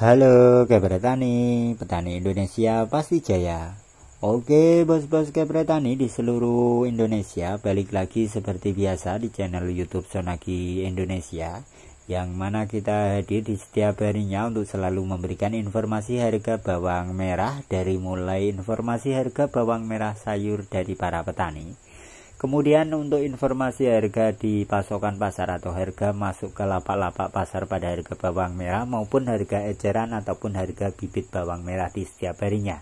Halo Kebretani, petani Indonesia pasti jaya. Oke bos-bos Kebretani di seluruh Indonesia balik lagi seperti biasa di channel YouTube Sonaki Indonesia yang mana kita hadir di setiap harinya untuk selalu memberikan informasi harga bawang merah dari mulai informasi harga bawang merah sayur dari para petani Kemudian untuk informasi harga di pasokan pasar atau harga masuk ke lapak-lapak pasar pada harga bawang merah maupun harga eceran ataupun harga bibit bawang merah di setiap harinya.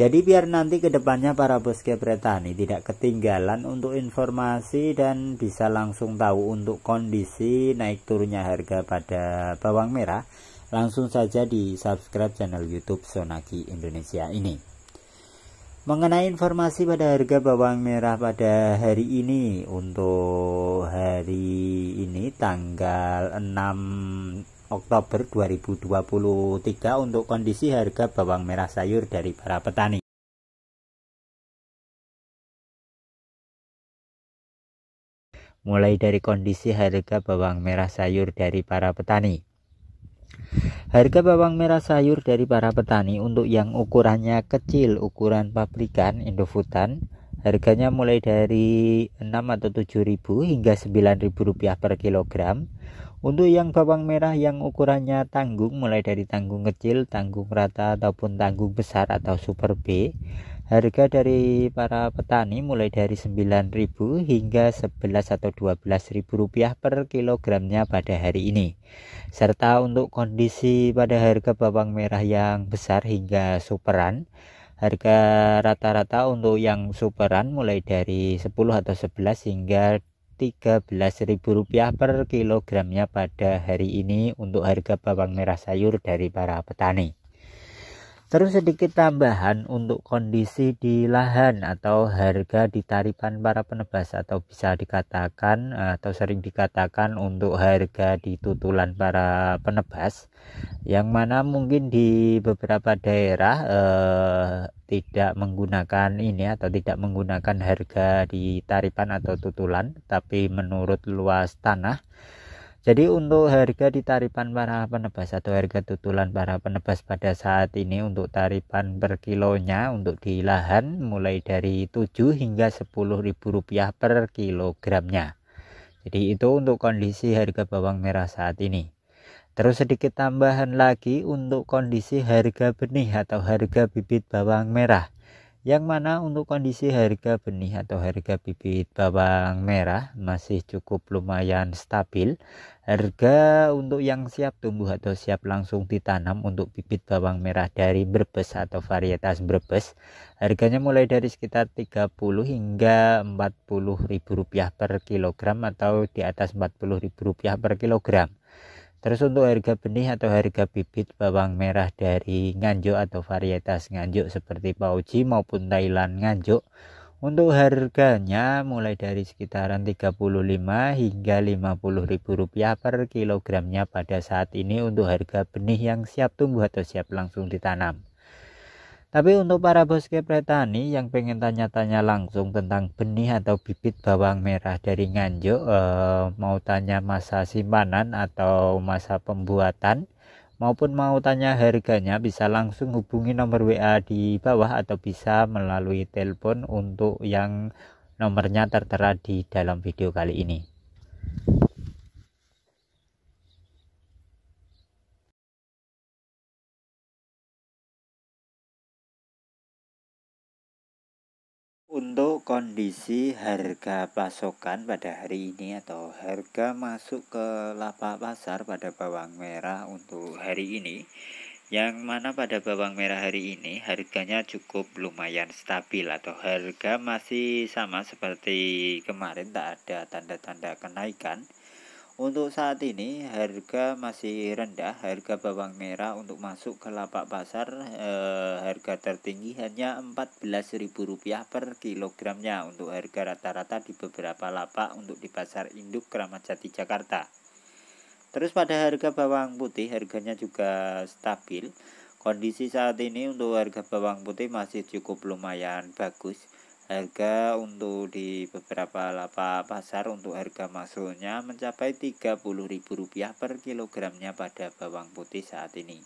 Jadi biar nanti kedepannya para bos petani tidak ketinggalan untuk informasi dan bisa langsung tahu untuk kondisi naik turunnya harga pada bawang merah, langsung saja di subscribe channel YouTube Sonaki Indonesia ini. Mengenai informasi pada harga bawang merah pada hari ini untuk hari ini tanggal 6 Oktober 2023 untuk kondisi harga bawang merah sayur dari para petani. Mulai dari kondisi harga bawang merah sayur dari para petani. Harga bawang merah sayur dari para petani untuk yang ukurannya kecil, ukuran pabrikan Indofutan, harganya mulai dari 6 atau tujuh ribu hingga sembilan ribu rupiah per kilogram. Untuk yang bawang merah yang ukurannya tanggung, mulai dari tanggung kecil, tanggung rata, ataupun tanggung besar atau super B, Harga dari para petani mulai dari 9.000 hingga 11 atau 12.000 rupiah per kilogramnya pada hari ini. Serta untuk kondisi pada harga bawang merah yang besar hingga superan, harga rata-rata untuk yang superan mulai dari 10 atau 11 hingga 13.000 rupiah per kilogramnya pada hari ini untuk harga bawang merah sayur dari para petani. Terus sedikit tambahan untuk kondisi di lahan atau harga di taripan para penebas atau bisa dikatakan atau sering dikatakan untuk harga di tutulan para penebas yang mana mungkin di beberapa daerah eh, tidak menggunakan ini atau tidak menggunakan harga di taripan atau tutulan tapi menurut luas tanah jadi untuk harga di taripan para penebas atau harga tutulan para penebas pada saat ini untuk taripan per kilonya untuk di lahan mulai dari 7 hingga 10 ribu rupiah per kilogramnya. Jadi itu untuk kondisi harga bawang merah saat ini. Terus sedikit tambahan lagi untuk kondisi harga benih atau harga bibit bawang merah yang mana untuk kondisi harga benih atau harga bibit bawang merah masih cukup lumayan stabil harga untuk yang siap tumbuh atau siap langsung ditanam untuk bibit bawang merah dari Brebes atau varietas Brebes harganya mulai dari sekitar 30 hingga 40 ribu rupiah per kilogram atau di atas 40 ribu rupiah per kilogram Terus untuk harga benih atau harga bibit bawang merah dari Nganjuk atau varietas Nganjuk seperti Pauji maupun Thailand Nganjuk untuk harganya mulai dari sekitaran 35 hingga 50 ribu rupiah per kilogramnya pada saat ini untuk harga benih yang siap tumbuh atau siap langsung ditanam. Tapi untuk para bos petani yang pengen tanya-tanya langsung tentang benih atau bibit bawang merah dari Nganjuk, eh, mau tanya masa simpanan atau masa pembuatan, maupun mau tanya harganya bisa langsung hubungi nomor WA di bawah atau bisa melalui telepon untuk yang nomornya tertera di dalam video kali ini. untuk kondisi harga pasokan pada hari ini atau harga masuk ke lapak pasar pada bawang merah untuk hari ini yang mana pada bawang merah hari ini harganya cukup lumayan stabil atau harga masih sama seperti kemarin tak ada tanda-tanda kenaikan untuk saat ini harga masih rendah, harga bawang merah untuk masuk ke lapak pasar eh, harga tertinggi hanya Rp14.000 per kilogramnya untuk harga rata-rata di beberapa lapak untuk di pasar induk Keramat Jati Jakarta. Terus pada harga bawang putih harganya juga stabil. Kondisi saat ini untuk harga bawang putih masih cukup lumayan bagus Harga untuk di beberapa lapak pasar untuk harga masuknya mencapai Rp30.000 per kilogramnya pada bawang putih saat ini.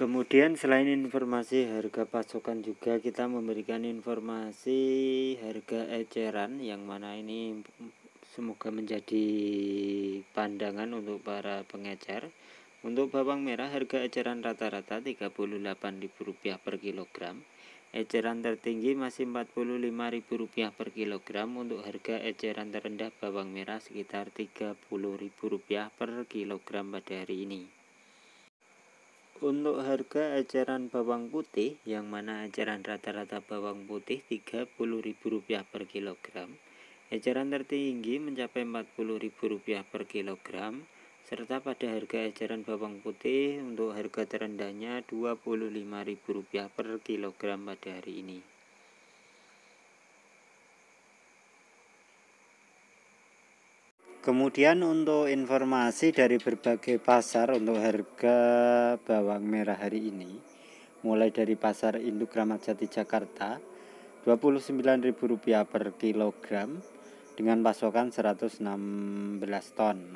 Kemudian selain informasi harga pasokan juga kita memberikan informasi harga eceran yang mana ini semoga menjadi pandangan untuk para pengecer untuk bawang merah harga eceran rata-rata Rp38.000 per kilogram. Eceran tertinggi masih Rp45.000 per kilogram untuk harga eceran terendah bawang merah sekitar Rp30.000 per kilogram pada hari ini. Untuk harga eceran bawang putih yang mana eceran rata-rata bawang putih Rp30.000 per kilogram. Eceran tertinggi mencapai Rp40.000 per kilogram serta pada harga eceran bawang putih untuk harga terendahnya Rp25.000 per kilogram pada hari ini. Kemudian untuk informasi dari berbagai pasar untuk harga bawang merah hari ini mulai dari pasar induk Kramat Jati Jakarta Rp29.000 per kilogram dengan pasokan 116 ton